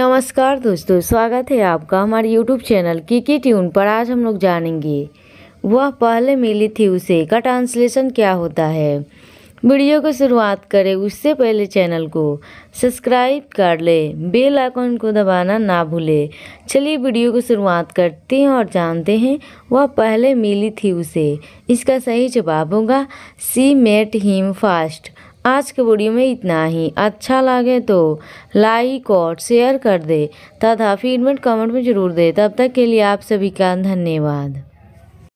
नमस्कार दोस्तों स्वागत है आपका हमारे YouTube चैनल की की ट्यून पर आज हम लोग जानेंगे वह पहले मिली थी उसे का ट्रांसलेशन क्या होता है वीडियो को शुरुआत करें उससे पहले चैनल को सब्सक्राइब कर ले बेल आइकन को दबाना ना भूले चलिए वीडियो को शुरुआत करते हैं और जानते हैं वह पहले मिली थी उसे इसका सही जवाब होगा सी मेट हिम फास्ट आज के वीडियो में इतना ही अच्छा लगे तो लाइक और शेयर कर दे तथा फीडबैक कमेंट में ज़रूर दे तब तक के लिए आप सभी का धन्यवाद